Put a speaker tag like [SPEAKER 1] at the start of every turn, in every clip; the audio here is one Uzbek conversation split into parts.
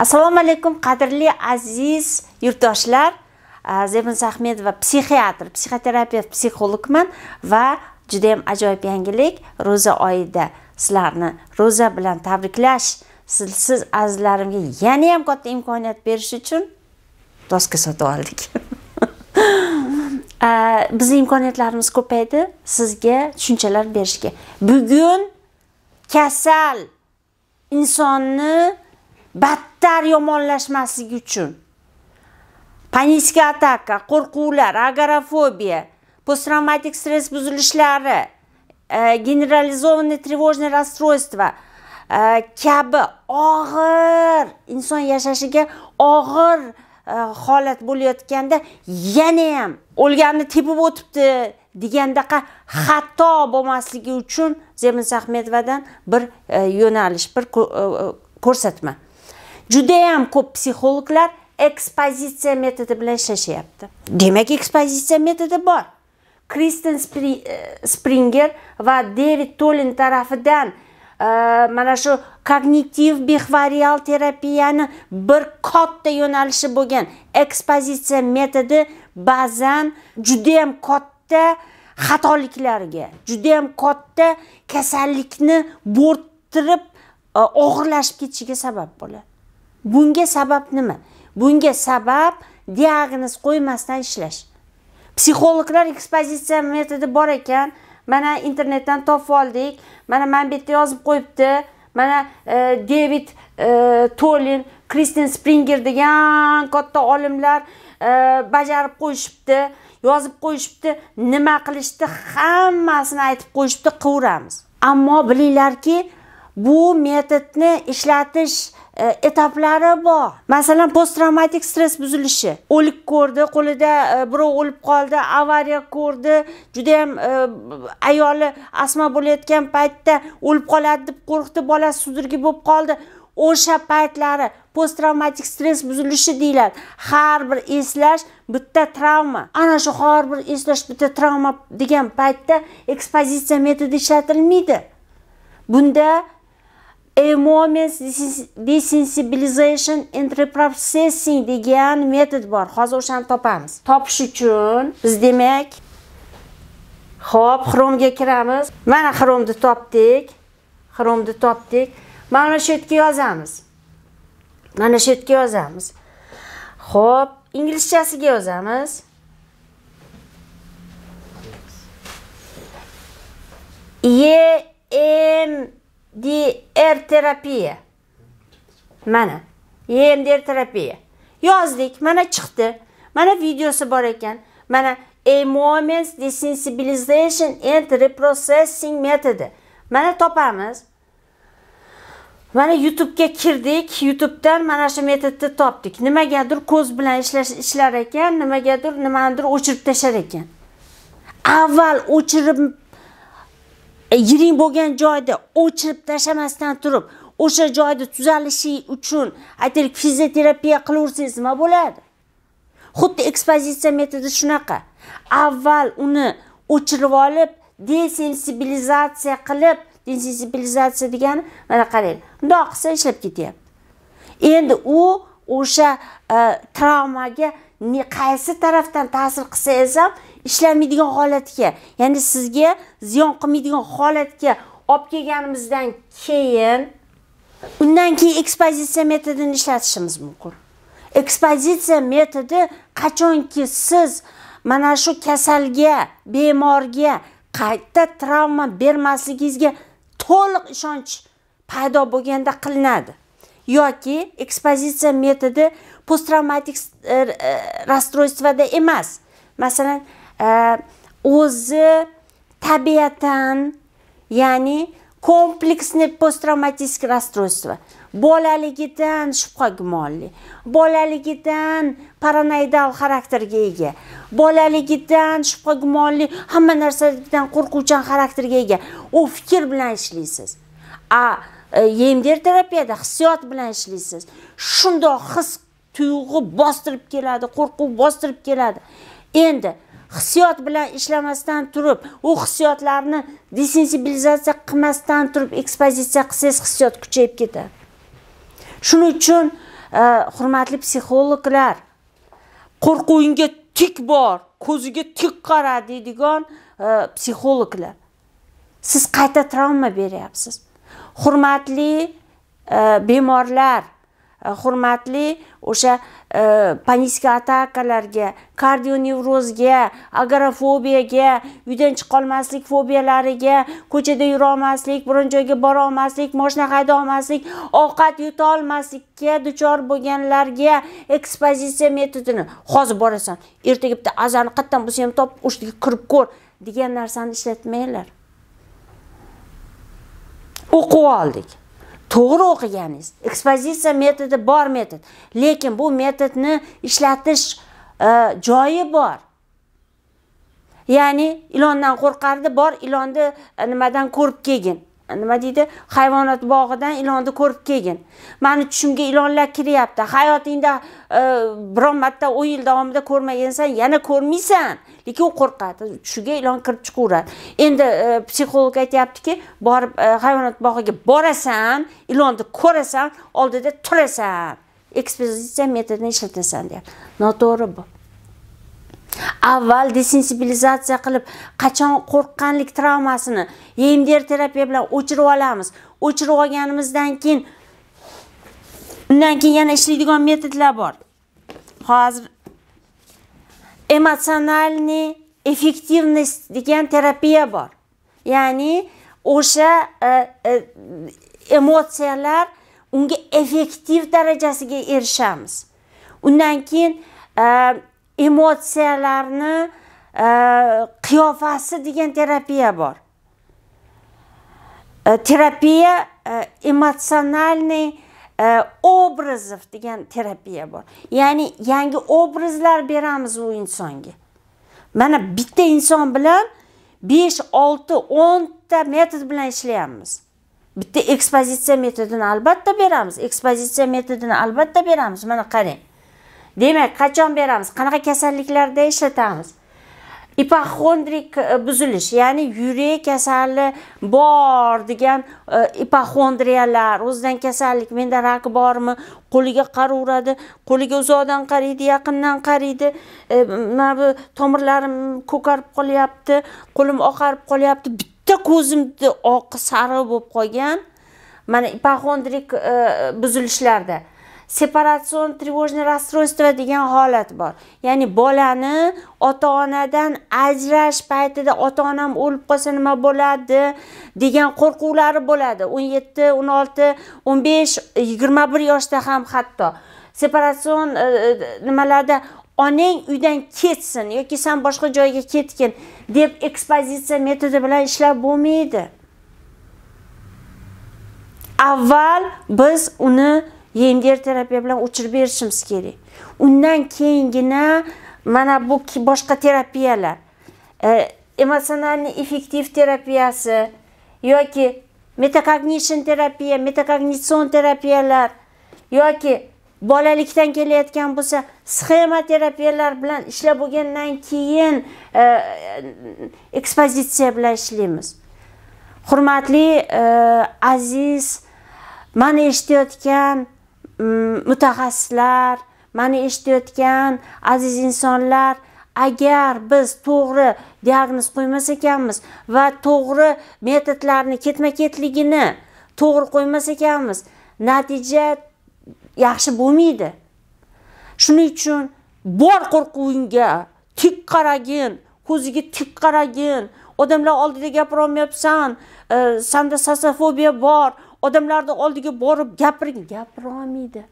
[SPEAKER 1] assalomu alaykum qadrli aziz yurtdoshlar zebin ahmedova psixiatr psixoterapevt psixologman va juda yam ajoyib yangilik ro'za oyida sizlarni ro'za bilan tabriklash siz, siz azizlarimga yana ham katta imkoniyat berish uchun doska sotib oldik bizni imkoniyatlarimiz ko'paydi sizga tushunchalar berishga bugun kasal insonni battar yomonlashmasligi uchun panika ataka qo'rquvlar agorafobiya posttraumatik stress buzilishlari generalizованный тревожный расстройство kabi og'ir inson yashashiga og'ir e, holat bo'layotganda yana ham o'lganni tepib o'tibdi degandaqa xato bo'lmasligi uchun zemin sahmetovadan bir e, yo'nalish bir e, ko'rsatma judayam ko'p psixologlar ekspozitsiya metodi bilan ishlashyapti demak ekspozitsiya metodi bor kristen e, springer va devid tolin tarafidan e, mana shu kognitiv bexvarial terapiyani bir katta yo'nalishi bo'lgan ekspozitsiya metodi ba'zan judayam katta xatoliklarga judayam katta kasallikni bo'rttirib e, og'irlashib ketishiga sabab bo'ladi bunga sabab nima bunga sabab diagnoz qo'ymasdan ishlash psixologlar ekspozitsiya metodi bor ekan mana internetdan topib oldik mana mana bu yerda yozib qo'yibdi mana e, devid e, tolin kristin springer degan katta olimlar e, bajarib qo'yishibdi yozib qo'yishibdi nima qilishdi hammasini aytib qo'yishibdi qilaveramiz ammo bilinglarki bu metodni ishlatish e, etaplari bor masalan post stress buzilishi o'lik ko'rdi qo'lida e, birov o'lib qoldi avariya ko'rdi judayam ham e, ayoli astma bo'layotgan paytda o'lib qoladi deb qo'rqdi bolasi sudragi bo'lib qoldi o'sha paytlari post stress buzilishi deyiladi har bir eslash bitta travma ana shu har bir eslash bitta travma degan paytda ekspozitsiya metodi ishlatilmaydi bunda moment desensibilization and reprocessing degan metod bor. Hozir o'shani topamiz. Topish uchun biz demak Xo'p, ga kiramiz. Mana ni topdik. ni topdik. Mana shu yerga yozamiz. Mana shu yerga yozamiz. Xo'p, inglizchasiga yozamiz. E M D er terapiya mana emdr terapiya yozdik mana chiqdi mana videosi bor ekan mana Emotions desensibilization and reprocessing metodi mana topamiz mana ga kirdik youtubedan mana shu metodni topdik nimagadir ko'z bilan ishlash ishlar ekan nimagadir nimanidir o'chirib tashar ekan avval o'chirib E, yiring bo'lgan joyda o'chirib tashlamasdan turib o'sha joyda tuzalishi uchun aytaylik fizioterapiya qilaversangiz nima bo'ladi xuddi ekspozitsiya metodi shunaqa avval uni o'chirib olib desensibilizatsiya qilib desensibilizatsiya degani mana qarang bundoq qilsa ishlab ketyapti endi u o'sha e, travmaga qaysi tarafdan ta'sir qilsangiz ham ishlamaydigan holatga ya'ni sizga ziyon qilmaydigan holatga olib kelganimizdan keyin undan keyin ekspozitsiya metodini ishlatishimiz mumkin ekspozitsiya metodi qachonki siz mana shu kasalga bemorga qayta travma bermasligingizga to'liq ishonch paydo bo'lganda qilinadi yoki ekspozitsiya metodi posttraumatik e, e, emas masalan o'zi tabiatan ya'ni kompleksni posttravmatik расстройство bolaligidan shubha gumonli bolaligidan paranoidal xarakterga ega bolaligidan shubha gumonli hamma narsadan qo'rquvchan xarakterga ega u fikr bilan ishlaysiz a e, emdr terapiyada hissiyot bilan ishlaysiz shundoq his tuyg'u bostirib keladi qo'rquv bostirib keladi endi hissiyot bilan ishlamasdan turib u hissiyotlarni desensibilizatsiya qilmasdan turib ekspozitsiya qilsangiz hissiyot kuchayib ketadi shuning uchun e, hurmatli psixologlar qo'rquvingga tik bor ko'ziga tik qara deydigan e, psixologlar siz qayta travma beryapsiz hurmatli e, bemorlar hurmatli o'sha panika atakalarga kardionevrozga agorafobiyaga uydan chiqolmaslik fobiyalariga ko'chada yurolmaslik biron joyga borolmaslik moshina olmaslik ovqat yutolmaslikka duchor bo'lganlarga ekspozitsiya metodini hozir borasan ertaga bitta azani qayerdan bo'lsa ham top o'shaga kirib ko'r degan narsani ishlatmanglar o'qib oldik to'g'ri o'qiganingiz ekspozitsiya metodi bor metod lekin bu metodni ishlatish e, joyi bor ya'ni ilondan qo'rqardi bor ilonni e, nimadan ko'rib kelgin e, nima deydi hayvonot bog'idan ilonni ko'rib kelgin mani tushimga ilonlar kiryapti hayotingda biron marta o'n yil davomida ko'rmagansan yana ko'rmaysan u qo'rqadi tushiga ilon kirib chiqaveradi endi e, psixolog aytyaptiki borib e, hayvonot bog'iga borasan ilonni ko'rasan oldida turasan ekspozitsiya metodini ishlatasan deyapti noto'g'ri bu avval desensibilizatsiya qilib qachon qo'rqqanlik travmasini emdr terapiya bilan o'chirib olamiz o'chirib olganimizdan keyin undan keyin yana ishlaydigan metodlar bor hozir emotsionalniy effektivnost degan terapiya bor ya'ni o'sha e, e, emotsiyalar unga effektiv darajasiga erishamiz undan keyin e, emotsiyalarni qiyofasi degan terapiya bor terapiya emotsionalniy obrazov degan terapiya bor ya'ni yangi obrazlar beramiz u insonga mana bitta inson bilan besh olti o'nta metod bilan ishlayapmiz bitta ekspozitsiya metodini albatta beramiz ekspozitsiya metodini albatta beramiz mana qarang demak qachon beramiz qanaqa kasalliklarda ishlatamiz ipoxondrik e, buzilish ya'ni yurak kasali bor degan e, ipoxondriyalar o'zidan kasallik menda rak bormi qo'liga qaraveradi qo'liga uzoqdan qaraydi yaqindan qaraydi e, mana bu tomirlarim ko'karib qolyapti qo'lim oqarib qolyapti bitta ko'zimni oqi sariq bo'lib qolgan mana ipoxondrik buzilishlarda separatsion тревожный расстройство degan holat bor ya'ni bolani ota onadan ajrash paytida ota onam o'lib qolsa nima bo'ladi degan qo'rquvlari bo'ladi o'n yetti o'n olti o'n besh yigirma bir yoshda ham hatto separatsion e, e, nimalarda onang uydan ketsin yoki san boshqa joyga ketgin deb ekspozitsiya metodi bilan ishlab bo'lmaydi avval biz uni yemdir terapiya bilan o'chirib berishimiz kerak undan keyingina mana bu boshqa terapiyalar e, emotsionalniy effektiv terapiyasi yoki metakognition terapiya metakognitsion terapiyalar yoki bolalikdan kelayotgan bo'lsa sxema terapiyalar bilan ishlab bo'lgandan keyin e, ekspozitsiya bilan ishlaymiz hurmatli e, aziz mani eshitayotgan Mm, mutaxassislar mani eshitayotgan aziz insonlar agar biz to'g'ri diagnoz qo'ymas ekanmiz va to'g'ri metodlarni ketma ketligini to'g'ri qo'ymas ekanmiz natija yaxshi bo'lmaydi shuning uchun bor qo'rquvingga tik qaragin ko'ziga tik qaragin odamlar oldida gapirolmayapsan e, sanda sosofobiya bor odamlarni oldiga borib gapiring gapira olmaydi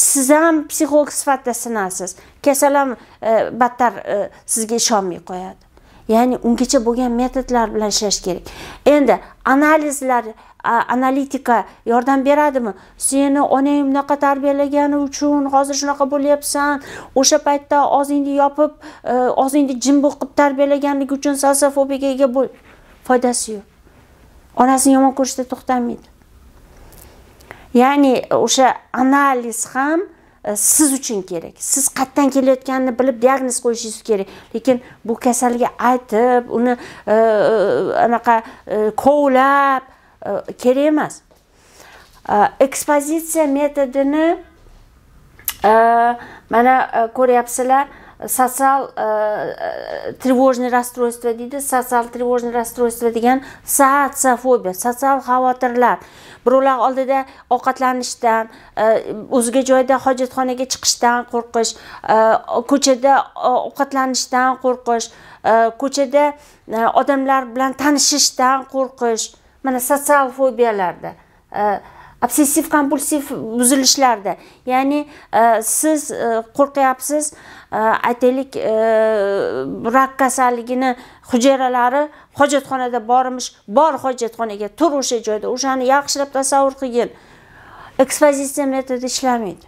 [SPEAKER 1] siz ham psixolog sifatida sinasiz kasal ham e, battar e, sizga ishonmay qo'yadi ya'ni ungacha bo'lgan metodlar bilan ishlash kerak endi analizlar analitika yordam beradimi seni onang bunaqa tarbiyalagani uchun hozir shunaqa bo'lyapsan o'sha paytda og'zingni yopib e, og'zingni jim qilib tarbiyalaganligi uchun sosofobiyaga ega bo'l foydasi yo'q onasini yomon ko'rishda to'xtamaydi ya'ni o'sha analiz ham e, siz uchun kerak siz qayerdan kelayotganini bilib diagnoz qo'yishingiz kerak lekin bu kasalga aytib uni e, e, anaqa kovlab kerak emas ekspozitsiya metodini mana ko'ryapsizlar sotsial тревожный расстройство deydi sotsial тревожный расстройство degan sotsiafobiya sotsial xavotirlar birovlar oldida ovqatlanishdan o'ziga joyida hojatxonaga chiqishdan qo'rqish ko'chada ovqatlanishdan qo'rqish ko'chada odamlar bilan tanishishdan qo'rqish mana sotsial fobiyalarda obsessiv kompulsiv buzilishlarda ya'ni siz qo'rqyapsiz Э, aytaylik э, rak kasalligini hujayralari hojatxonada bormish bor hojatxonaga tur o'sha joyda o'shani yaxshilab tasavvur qilgin ekspozitsiya metodi ishlamaydi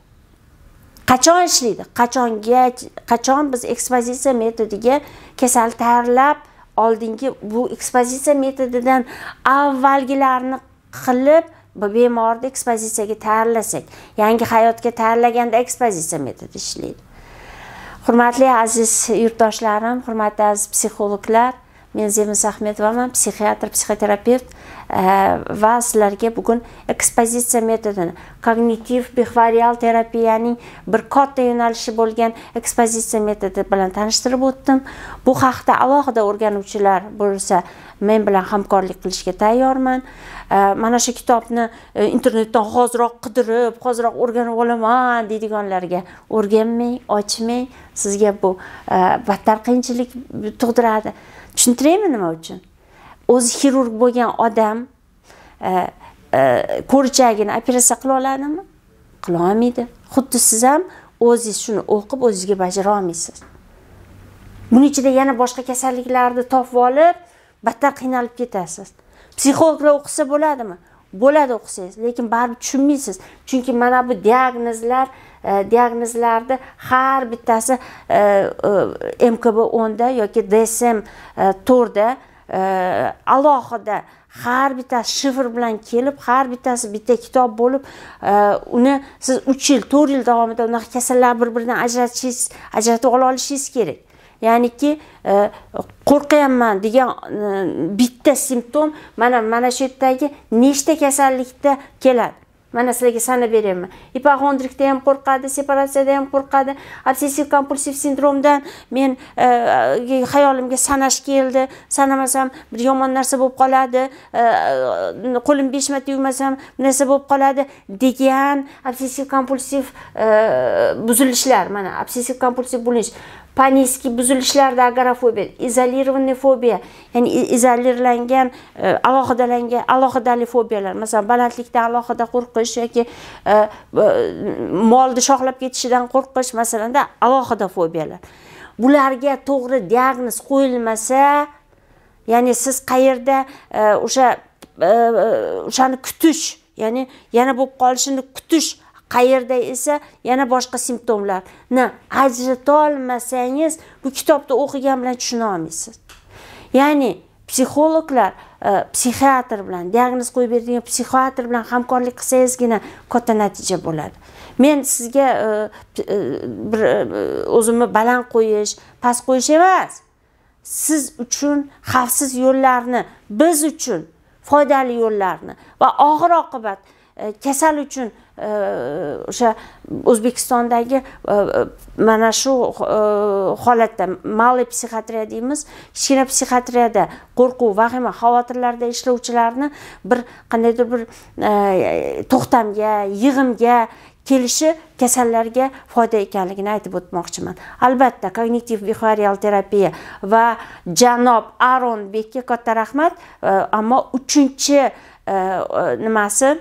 [SPEAKER 1] qachon ishlaydi qachonga qachon biz ekspozitsiya metodiga kasal tayyorlab oldingi bu ekspozitsiya metodidan avvalgilarni qilib bemorni ekspozitsiyaga tayyorlasak yangi hayotga tayyorlaganda ekspozitsiya metodi ishlaydi hurmatli aziz yurtdoshlarim hurmatli aziz psixologlar men zemiz ahmedovaman psixiatr psixoterapevt e, va sizlarga bugun ekspozitsiya metodini kognitiv bexvarial terapiyaning bir katta yo'nalishi bo'lgan ekspozitsiya metodi bilan tanishtirib o'tdim bu haqda alohida o'rganuvchilar bo'lsa men bilan hamkorlik qilishga tayyorman e, mana shu kitobni e, internetdan hoziroq qidirib hoziroq o'rganib olaman deydiganlarga o'rganmang ochmang sizga bu battar qiyinchilik tug'diradi tushuntiraymi nima uchun o'zi xirurg bo'lgan odam e, e, ko'richagini operatsiya qila oladimi qila olmaydi xuddi siz ham o'zingiz shuni o'qib o'zizga bajara olmaysiz buni ichida yana boshqa kasalliklarni topib olib battar qiynalib ketasiz psixologlar o'qisa bo'ladimi bo'ladi o'qisangiz lekin baribir tushunmaysiz chunki mana bu diagnozlar E, diagnozlarni har bittasi e, e, mkb o'nda yoki dsm to'rtda alohida har bittasi shifr bilan kelib har bittasi bitta kitob bo'lib uni siz uch yil to'rt yil davomida unaqa kasallar bir biridan ajratishingiz ajratib ola olishingiz kerak ya'niki qo'rqyapman degan bitta simptom mana mana shu yerdagi nechta kasallikda keladi mana sizlarga sanab beraman gipoxondrikda ham qo'rqadi separatsiyada ham qo'rqadi obsessiv kompulsiv sindromdan men xayolimga e, e, sanash keldi sanamasam bir yomon narsa bo'lib qoladi e, qo'lim besh marta yuvmasam narsa bo'lib qoladi degan obsessiv kompulsiv buzilishlar mana obsessiv kompulsiv bo'linish panический buzilishlarda agorafobiya izolirovanniy fobiya ya'ni izolirlangan e, alohidalangan alohidali fobiyalar masalan balandlikdan alohida qo'rqish yoki e, molni shoxlab ketishidan qo'rqish masalanda alohida fobiyalar bularga to'g'ri diagnoz qo'yilmasa ya'ni siz qayerda e, o'sha o'shani kutish ya'ni yana bo'lib qolishini kutish qayerda esa yana boshqa simptomlarni ajratolmasangiz bu kitobni o'qigan bilan tushuna olmaysiz ya'ni psixologlar e, psixiatr bilan diagnoz qo'yib beradigan psixiatr bilan hamkorlik qilsangizgina katta natija bo'ladi men sizga e, e, bir o'zimni baland qo'yish past qo'yish emas siz uchun xavfsiz yo'llarni biz uchun foydali yo'llarni va oxir oqibat E, kasal uchun e, o'sha o'zbekistondagi e, mana shu holatda малый psixiatriya deymiz kichkina psixiatriyada qo'rquv vahima xavotirlarda ishlovchilarni bir qandaydir bir to'xtamga yig'imga kelishi kasallarga foyda ekanligini aytib o'tmoqchiman albatta kognitiv bixuarial terapiya va janob aron bekka katta rahmat ammo uchinchi nimasi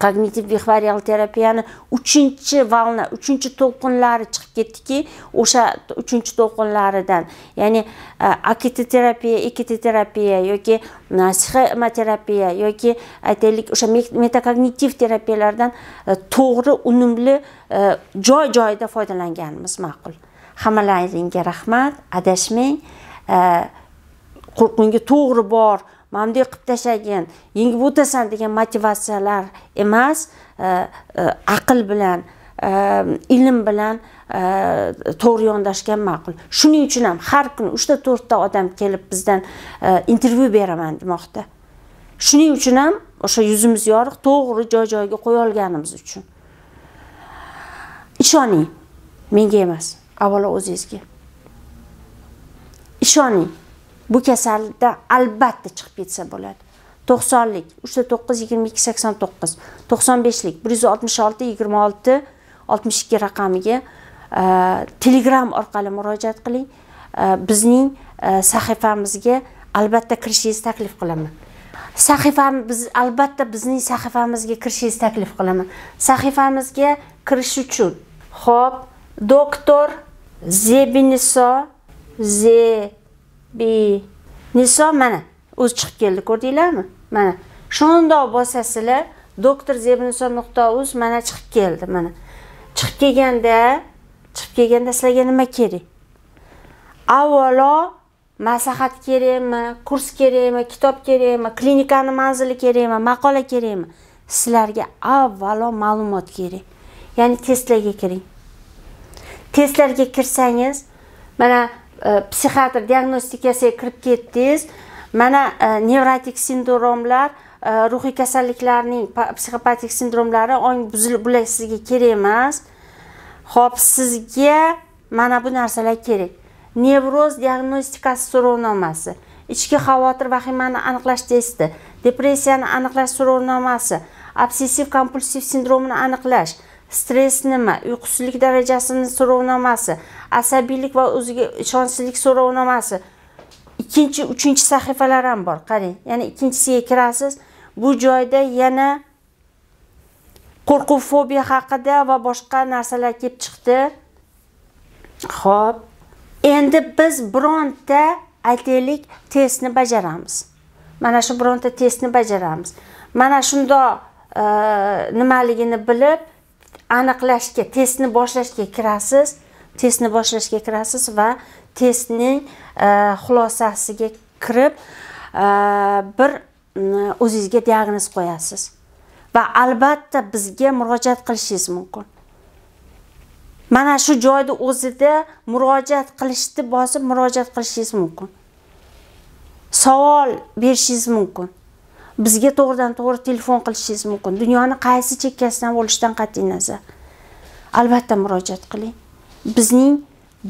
[SPEAKER 1] kognitiv behavioral terapiyani uchinchi valna uchinchi to'lqinlari chiqib ketdiki o'sha uchinchi to'lqinlaridan ya'ni e, akitoterapiya ekitoterapiya yoki e, sxematerapiya yoki aytaylik o'sha metakognitiv terapiyalardan e, to'g'ri unumli joy joyida foydalanganimiz ma'qul hammalaringga rahmat adashmang qo'rquvga to'g'ri bor mamday qilib tashlagin yengib o'tasan degan motivatsiyalar emas e, e, aql bilan e, ilm bilan to'g'ri yondashgan ma'qul shuning uchun ham har kuni uchta to'rtta odam kelib bizdan intervyu beraman demoqda shuning uchun ham o'sha yuzimiz yorug' to'g'ri joy joyiga qo'ya olganimiz uchun ishoning menga emas avvalo o'zingizga ishoning bu kasalda albatta chiqib ketsa bo'ladi to'qsonlik uchta to'qqiz yigirma ikki sakson to'qqiz to'qson beshlik bir yuz oltmish olti yigirma olti oltmish ikki raqamiga e, telegram orqali murojaat qiling e, bizning e, sahifamizga albatta kirishingizni taklif qilaman sahifam biz albatta bizning sahifamizga kirishingizni taklif qilaman sahifamizga kirish uchun ho'p doktor zebiniso ze bi niso mana o'zi chiqib keldi ko'rdinglarmi mana shundoq bosasizlar doktor zebniso nuqta uz mana chiqib keldi mana chiqib kelganda chiqib kelganda sizlarga nima kerak avvalo maslahat kerakmi kurs kerakmi kitob kerakmi klinikani manzili kerakmi maqola kerakmi sizlarga avvalo ma'lumot kerak ya'ni testlarga kiring testlarga kirsangiz mana psixiatr diagnostikasiga kirib ketdingiz mana nevrotik sindromlar ruhiy kasalliklarning psixopatik sindromlari ong bular sizga kerak emas ho'p sizga mana bu narsalar kerak nevroz diagnostikasi so'rovnomasi ichki xavotir vahimani aniqlash testi depressiyani aniqlash so'rovnomasi obsessiv kompulsiv sindromini aniqlash stress nima uyqusizlik darajasini so'rovnomasi asabiylik va o'ziga ishonchsizlik so'rovnomasi ikkinchi uchinchi sahifalar ham bor qarang ya'ni ikkinchisiga kirasiz bu joyda yana qo'rquv fobiya haqida va boshqa narsalar kelib chiqdi ho'p endi biz bironta aytaylik testni bajaramiz mana shu bironta testni bajaramiz mana shundoq nimaligini bilib aniqlashga testni boshlashga kirasiz testni boshlashga kirasiz va testning e, xulosasiga kirib e, bir o'zingizga diagnoz qo'yasiz va albatta bizga murojaat qilishingiz mumkin mana shu joyni o'zida murojaat qilishni bosib murojaat qilishingiz mumkin savol berishingiz mumkin bizga to'g'ridan to'g'ri telefon qilishingiz mumkin dunyoni qaysi chekkasidan bo'lishidan qat'iy nazar albatta murojaat qiling bizning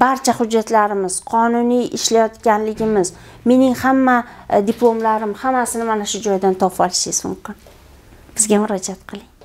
[SPEAKER 1] barcha hujjatlarimiz qonuniy ishlayotganligimiz mening hamma e, diplomlarim hammasini mana shu joydan topib olishingiz mumkin bizga murojaat qiling